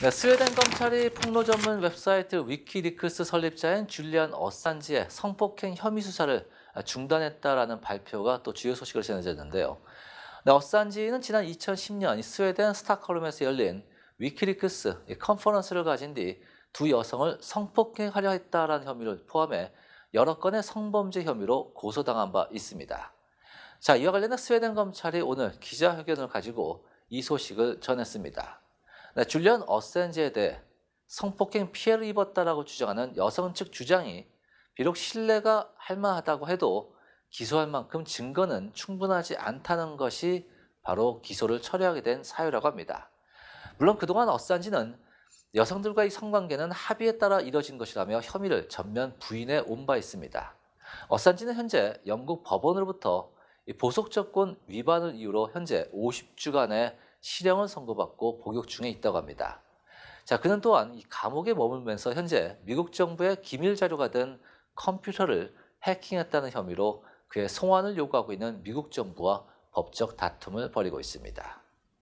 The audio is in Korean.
네, 스웨덴 검찰이 폭로 전문 웹사이트 위키리크스 설립자인 줄리안 어산지의 성폭행 혐의 수사를 중단했다라는 발표가 또 주요 소식을 전해졌는데요. 네, 어산지는 지난 2010년 스웨덴 스타크홀에서 열린 위키리크스 컨퍼런스를 가진 뒤 두 여성을 성폭행하려 했다라는 혐의를 포함해 여러 건의 성범죄 혐의로 고소당한 바 있습니다. 자, 이와 관련해 스웨덴 검찰이 오늘 기자회견을 가지고 이 소식을 전했습니다. 네, 줄리언 어센지에 대해 성폭행 피해를 입었다라고 주장하는 여성 측 주장이 비록 신뢰가 할만하다고 해도 기소할 만큼 증거는 충분하지 않다는 것이 바로 기소를 철회하게 된 사유라고 합니다. 물론 그동안 어산지는 여성들과의 성관계는 합의에 따라 이뤄진 것이라며 혐의를 전면 부인해 온 바 있습니다. 어산지는 현재 영국 법원으로부터 보석접건 위반을 이유로 현재 50주간의 실형을 선고받고 복역 중에 있다고 합니다. 자, 그는 또한 이 감옥에 머물면서 현재 미국 정부의 기밀 자료가 된 컴퓨터를 해킹했다는 혐의로 그의 송환을 요구하고 있는 미국 정부와 법적 다툼을 벌이고 있습니다.